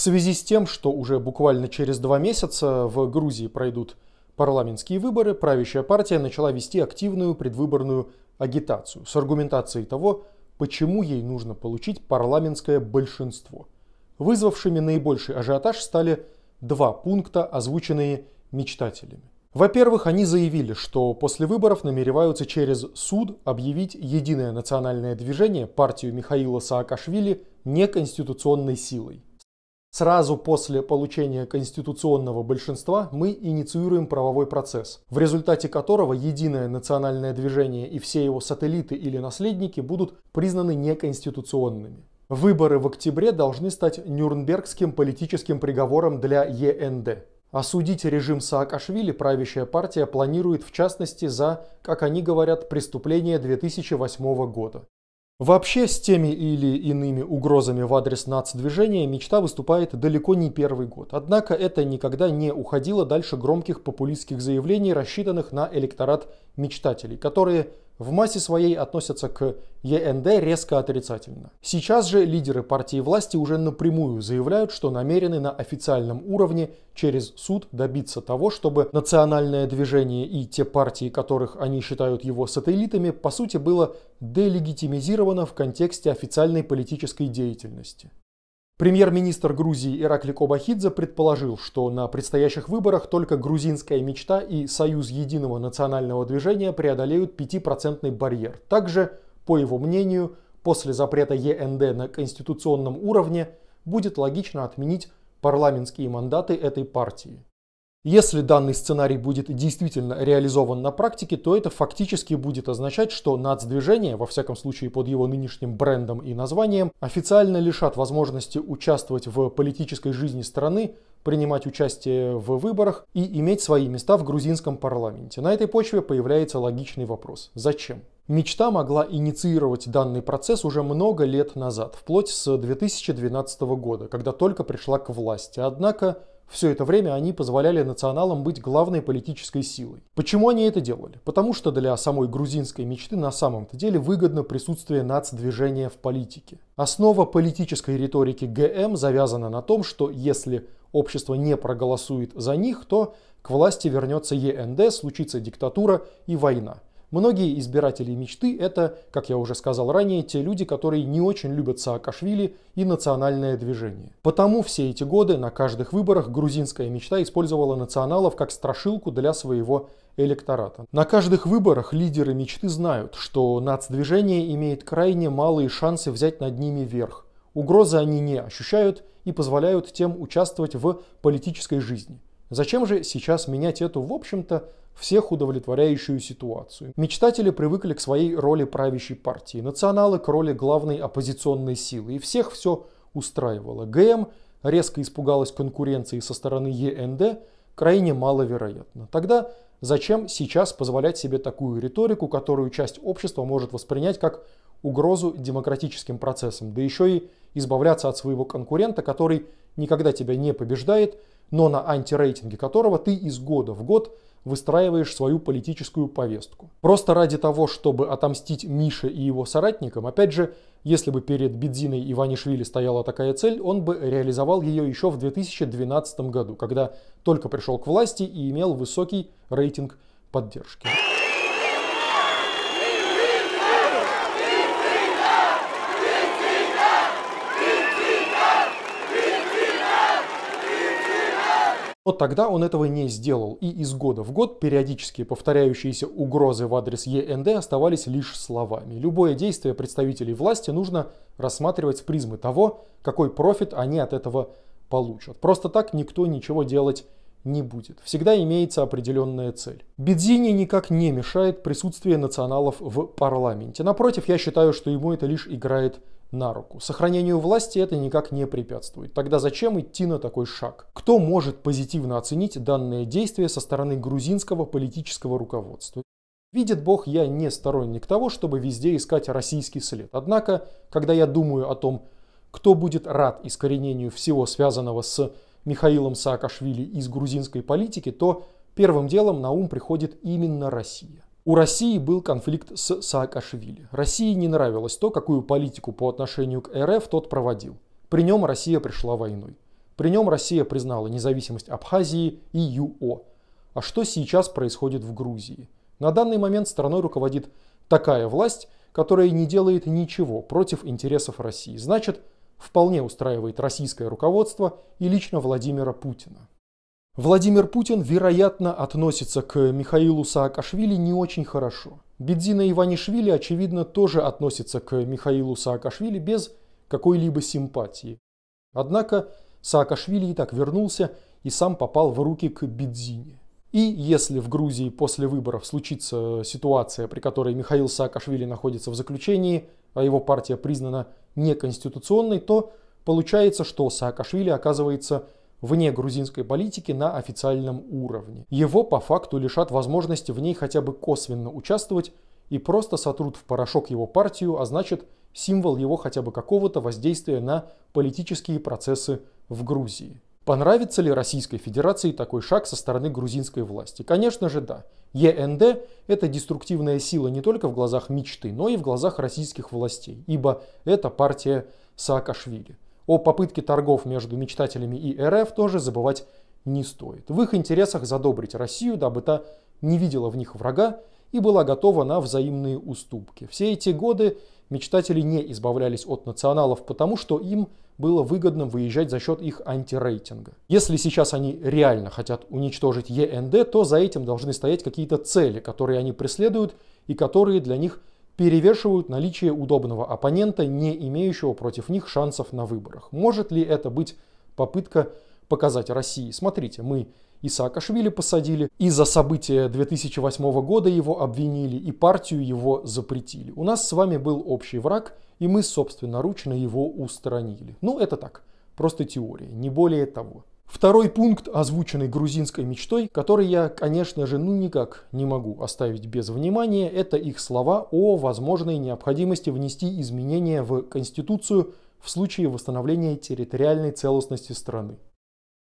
в связи с тем, что уже буквально через два месяца в Грузии пройдут парламентские выборы, правящая партия начала вести активную предвыборную агитацию с аргументацией того, почему ей нужно получить парламентское большинство. Вызвавшими наибольший ажиотаж стали два пункта, озвученные мечтателями. Во-первых, они заявили, что после выборов намереваются через суд объявить единое национальное движение, партию Михаила Саакашвили, неконституционной силой. Сразу после получения конституционного большинства мы инициируем правовой процесс, в результате которого единое национальное движение и все его сателлиты или наследники будут признаны неконституционными. Выборы в октябре должны стать Нюрнбергским политическим приговором для ЕНД. Осудить режим Саакашвили правящая партия планирует в частности за, как они говорят, преступление 2008 года. Вообще, с теми или иными угрозами в адрес нацдвижения мечта выступает далеко не первый год. Однако это никогда не уходило дальше громких популистских заявлений, рассчитанных на электорат мечтателей, которые в массе своей относятся к ЕНД резко отрицательно. Сейчас же лидеры партии власти уже напрямую заявляют, что намерены на официальном уровне через суд добиться того, чтобы национальное движение и те партии, которых они считают его сателлитами, по сути было делегитимизировано в контексте официальной политической деятельности. Премьер-министр Грузии Иракли Кобахидзе предположил, что на предстоящих выборах только грузинская мечта и союз единого национального движения преодолеют 5% барьер. Также, по его мнению, после запрета ЕНД на конституционном уровне будет логично отменить парламентские мандаты этой партии. Если данный сценарий будет действительно реализован на практике, то это фактически будет означать, что нацдвижение, во всяком случае под его нынешним брендом и названием, официально лишат возможности участвовать в политической жизни страны, принимать участие в выборах и иметь свои места в грузинском парламенте. На этой почве появляется логичный вопрос. Зачем? Мечта могла инициировать данный процесс уже много лет назад, вплоть с 2012 года, когда только пришла к власти. Однако все это время они позволяли националам быть главной политической силой. Почему они это делали? Потому что для самой грузинской мечты на самом-то деле выгодно присутствие нацдвижения в политике. Основа политической риторики ГМ завязана на том, что если общество не проголосует за них, то к власти вернется ЕНД, случится диктатура и война. Многие избиратели мечты – это, как я уже сказал ранее, те люди, которые не очень любят Саакашвили и национальное движение. Потому все эти годы на каждых выборах грузинская мечта использовала националов как страшилку для своего электората. На каждых выборах лидеры мечты знают, что нацдвижение имеет крайне малые шансы взять над ними верх. Угрозы они не ощущают и позволяют тем участвовать в политической жизни. Зачем же сейчас менять эту, в общем-то, всех удовлетворяющую ситуацию. Мечтатели привыкли к своей роли правящей партии, националы к роли главной оппозиционной силы, и всех все устраивало. ГМ резко испугалась конкуренции со стороны ЕНД, крайне маловероятно. Тогда зачем сейчас позволять себе такую риторику, которую часть общества может воспринять как угрозу демократическим процессам, да еще и избавляться от своего конкурента, который никогда тебя не побеждает, но на антирейтинге которого ты из года в год – выстраиваешь свою политическую повестку. Просто ради того, чтобы отомстить Мише и его соратникам, опять же, если бы перед Бедзиной Иванишвили стояла такая цель, он бы реализовал ее еще в 2012 году, когда только пришел к власти и имел высокий рейтинг поддержки. Но тогда он этого не сделал, и из года в год периодически повторяющиеся угрозы в адрес ЕНД оставались лишь словами. Любое действие представителей власти нужно рассматривать в призмы того, какой профит они от этого получат. Просто так никто ничего делать не будет. Всегда имеется определенная цель. Бедзини никак не мешает присутствие националов в парламенте. Напротив, я считаю, что ему это лишь играет на руку. Сохранению власти это никак не препятствует. Тогда зачем идти на такой шаг? Кто может позитивно оценить данное действие со стороны грузинского политического руководства? Видит Бог, я не сторонник того, чтобы везде искать российский след. Однако, когда я думаю о том, кто будет рад искоренению всего связанного с Михаилом Саакашвили из грузинской политики, то первым делом на ум приходит именно Россия. У России был конфликт с Саакашвили. России не нравилось то, какую политику по отношению к РФ тот проводил. При нем Россия пришла войной. При нем Россия признала независимость Абхазии и ЮО. А что сейчас происходит в Грузии? На данный момент страной руководит такая власть, которая не делает ничего против интересов России. Значит, вполне устраивает российское руководство и лично Владимира Путина. Владимир Путин, вероятно, относится к Михаилу Саакашвили не очень хорошо. Бедзина Иванишвили, очевидно, тоже относится к Михаилу Саакашвили без какой-либо симпатии. Однако Саакашвили и так вернулся и сам попал в руки к Бедзине. И если в Грузии после выборов случится ситуация, при которой Михаил Саакашвили находится в заключении, а его партия признана неконституционной, то получается, что Саакашвили оказывается вне грузинской политики на официальном уровне. Его по факту лишат возможности в ней хотя бы косвенно участвовать и просто сотрут в порошок его партию, а значит символ его хотя бы какого-то воздействия на политические процессы в Грузии. Понравится ли Российской Федерации такой шаг со стороны грузинской власти? Конечно же да. ЕНД – это деструктивная сила не только в глазах мечты, но и в глазах российских властей, ибо это партия Саакашвили – о попытке торгов между мечтателями и РФ тоже забывать не стоит. В их интересах задобрить Россию, дабы та не видела в них врага и была готова на взаимные уступки. Все эти годы мечтатели не избавлялись от националов, потому что им было выгодно выезжать за счет их антирейтинга. Если сейчас они реально хотят уничтожить ЕНД, то за этим должны стоять какие-то цели, которые они преследуют и которые для них перевешивают наличие удобного оппонента, не имеющего против них шансов на выборах. Может ли это быть попытка показать России? Смотрите, мы и Саакашвили посадили, и за события 2008 года его обвинили, и партию его запретили. У нас с вами был общий враг, и мы собственноручно его устранили. Ну, это так, просто теория, не более того. Второй пункт, озвученный грузинской мечтой, который я, конечно же, ну никак не могу оставить без внимания, это их слова о возможной необходимости внести изменения в Конституцию в случае восстановления территориальной целостности страны.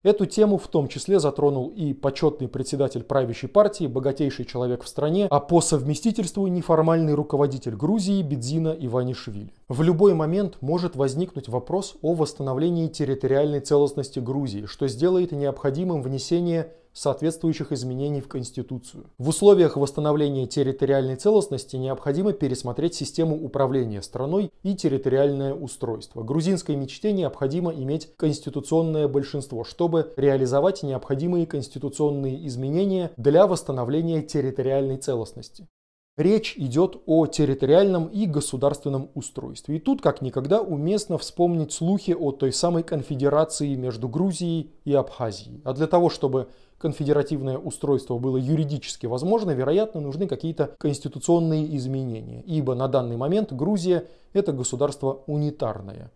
Эту тему в том числе затронул и почетный председатель правящей партии, богатейший человек в стране, а по совместительству неформальный руководитель Грузии Бедзина Иванишвили. В любой момент может возникнуть вопрос о восстановлении территориальной целостности Грузии, что сделает необходимым внесение соответствующих изменений в Конституцию. В условиях восстановления территориальной целостности необходимо пересмотреть систему управления страной и территориальное устройство. Грузинской мечте необходимо иметь конституционное большинство, чтобы реализовать необходимые конституционные изменения для восстановления территориальной целостности. Речь идет о территориальном и государственном устройстве. И тут как никогда уместно вспомнить слухи о той самой конфедерации между Грузией и Абхазией. А для того, чтобы конфедеративное устройство было юридически возможно, вероятно, нужны какие-то конституционные изменения, ибо на данный момент Грузия – это государство унитарное.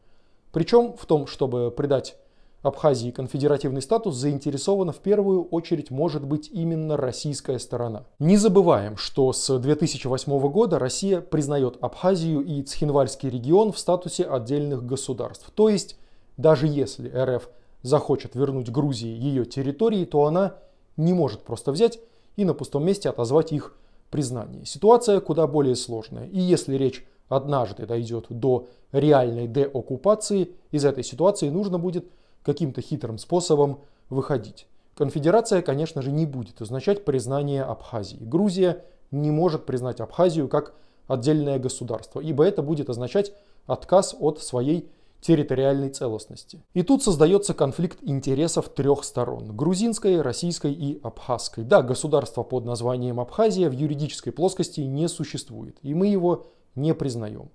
Причем в том, чтобы придать Абхазии конфедеративный статус заинтересована в первую очередь может быть именно российская сторона. Не забываем, что с 2008 года Россия признает Абхазию и Цхинвальский регион в статусе отдельных государств. То есть, даже если РФ захочет вернуть Грузии ее территории, то она не может просто взять и на пустом месте отозвать их признание. Ситуация куда более сложная. И если речь однажды дойдет до реальной деоккупации, из этой ситуации нужно будет каким-то хитрым способом выходить. Конфедерация, конечно же, не будет означать признание Абхазии. Грузия не может признать Абхазию как отдельное государство, ибо это будет означать отказ от своей территориальной целостности. И тут создается конфликт интересов трех сторон – грузинской, российской и абхазской. Да, государство под названием Абхазия в юридической плоскости не существует, и мы его не признаем.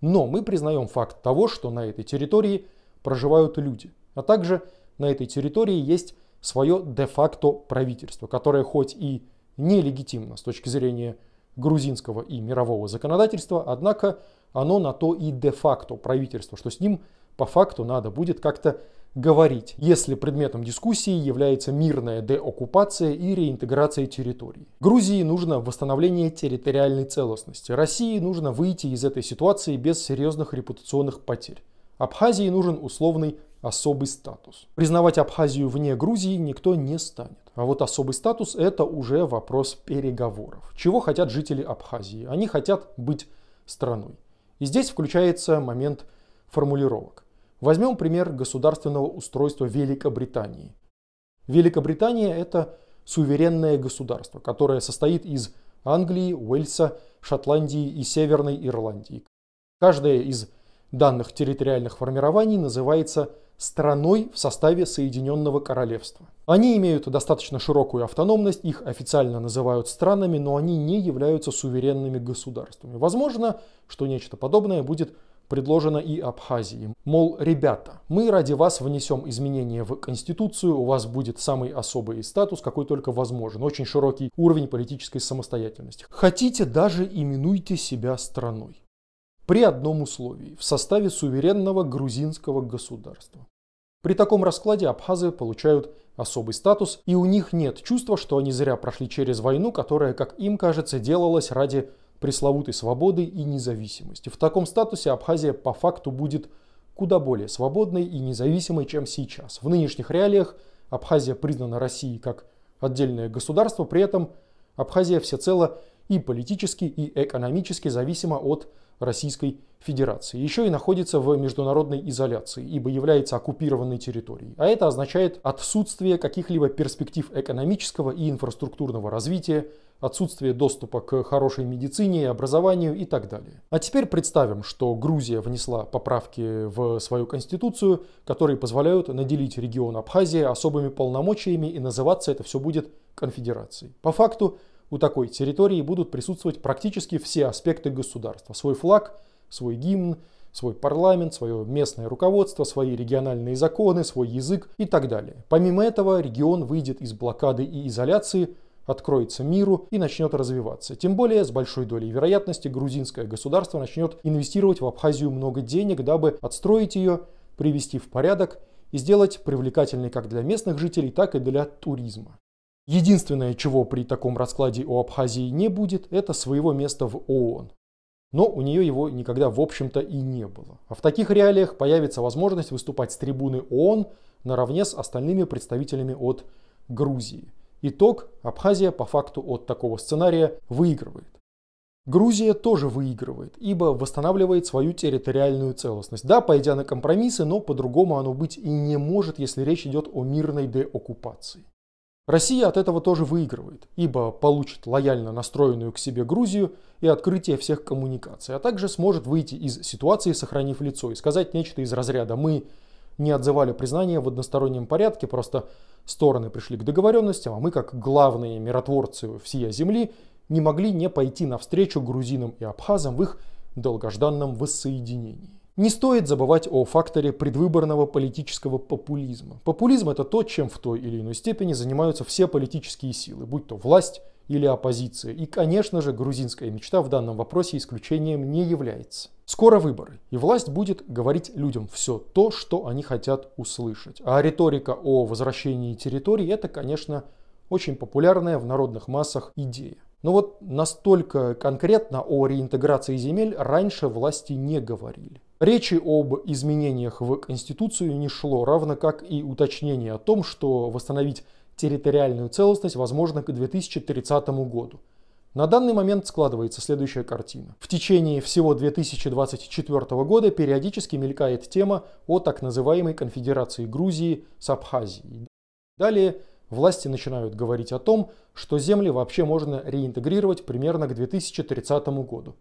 Но мы признаем факт того, что на этой территории проживают люди. А также на этой территории есть свое де-факто правительство, которое хоть и нелегитимно с точки зрения грузинского и мирового законодательства, однако оно на то и де-факто правительство, что с ним по факту надо будет как-то говорить, если предметом дискуссии является мирная деоккупация и реинтеграция территории. Грузии нужно восстановление территориальной целостности, России нужно выйти из этой ситуации без серьезных репутационных потерь. Абхазии нужен условный особый статус. Признавать Абхазию вне Грузии никто не станет. А вот особый статус – это уже вопрос переговоров. Чего хотят жители Абхазии? Они хотят быть страной. И здесь включается момент формулировок. Возьмем пример государственного устройства Великобритании. Великобритания – это суверенное государство, которое состоит из Англии, Уэльса, Шотландии и Северной Ирландии. Каждая из данных территориальных формирований называется страной в составе Соединенного Королевства. Они имеют достаточно широкую автономность, их официально называют странами, но они не являются суверенными государствами. Возможно, что нечто подобное будет предложено и Абхазии. Мол, ребята, мы ради вас внесем изменения в Конституцию, у вас будет самый особый статус, какой только возможен, очень широкий уровень политической самостоятельности. Хотите, даже именуйте себя страной при одном условии – в составе суверенного грузинского государства. При таком раскладе абхазы получают особый статус, и у них нет чувства, что они зря прошли через войну, которая, как им кажется, делалась ради пресловутой свободы и независимости. В таком статусе Абхазия по факту будет куда более свободной и независимой, чем сейчас. В нынешних реалиях Абхазия признана Россией как отдельное государство, при этом Абхазия всецело и политически, и экономически зависима от Российской Федерации. Еще и находится в международной изоляции, ибо является оккупированной территорией. А это означает отсутствие каких-либо перспектив экономического и инфраструктурного развития, отсутствие доступа к хорошей медицине, образованию и так далее. А теперь представим, что Грузия внесла поправки в свою конституцию, которые позволяют наделить регион Абхазии особыми полномочиями и называться это все будет конфедерацией. По факту у такой территории будут присутствовать практически все аспекты государства. Свой флаг, свой гимн, свой парламент, свое местное руководство, свои региональные законы, свой язык и так далее. Помимо этого, регион выйдет из блокады и изоляции, откроется миру и начнет развиваться. Тем более, с большой долей вероятности, грузинское государство начнет инвестировать в Абхазию много денег, дабы отстроить ее, привести в порядок и сделать привлекательной как для местных жителей, так и для туризма. Единственное, чего при таком раскладе у Абхазии не будет, это своего места в ООН. Но у нее его никогда, в общем-то, и не было. А в таких реалиях появится возможность выступать с трибуны ООН наравне с остальными представителями от Грузии. Итог – Абхазия по факту от такого сценария выигрывает. Грузия тоже выигрывает, ибо восстанавливает свою территориальную целостность. Да, пойдя на компромиссы, но по-другому оно быть и не может, если речь идет о мирной деоккупации. Россия от этого тоже выигрывает, ибо получит лояльно настроенную к себе Грузию и открытие всех коммуникаций, а также сможет выйти из ситуации, сохранив лицо, и сказать нечто из разряда «мы не отзывали признание в одностороннем порядке, просто стороны пришли к договоренностям, а мы, как главные миротворцы всей земли, не могли не пойти навстречу грузинам и абхазам в их долгожданном воссоединении». Не стоит забывать о факторе предвыборного политического популизма. Популизм – это то, чем в той или иной степени занимаются все политические силы, будь то власть или оппозиция. И, конечно же, грузинская мечта в данном вопросе исключением не является. Скоро выборы, и власть будет говорить людям все то, что они хотят услышать. А риторика о возвращении территорий – это, конечно, очень популярная в народных массах идея. Но ну вот настолько конкретно о реинтеграции земель раньше власти не говорили. Речи об изменениях в Конституцию не шло, равно как и уточнение о том, что восстановить территориальную целостность возможно к 2030 году. На данный момент складывается следующая картина. В течение всего 2024 года периодически мелькает тема о так называемой конфедерации Грузии с Абхазией. Далее власти начинают говорить о том, что земли вообще можно реинтегрировать примерно к 2030 году.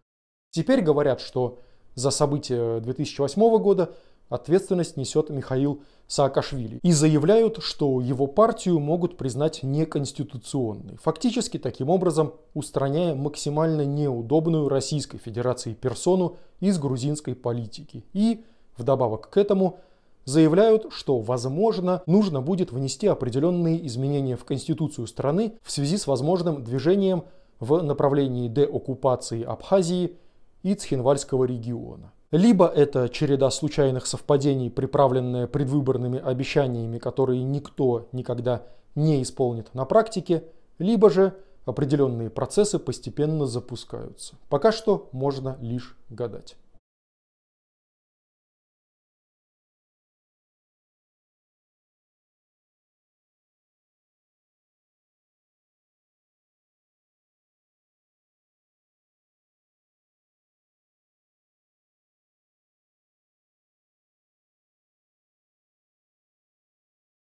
Теперь говорят, что за события 2008 года ответственность несет Михаил Саакашвили и заявляют, что его партию могут признать неконституционной, фактически таким образом устраняя максимально неудобную Российской Федерации персону из грузинской политики и, вдобавок к этому, заявляют, что, возможно, нужно будет внести определенные изменения в Конституцию страны в связи с возможным движением в направлении деоккупации Абхазии и Цхинвальского региона. Либо это череда случайных совпадений, приправленная предвыборными обещаниями, которые никто никогда не исполнит на практике, либо же определенные процессы постепенно запускаются. Пока что можно лишь гадать.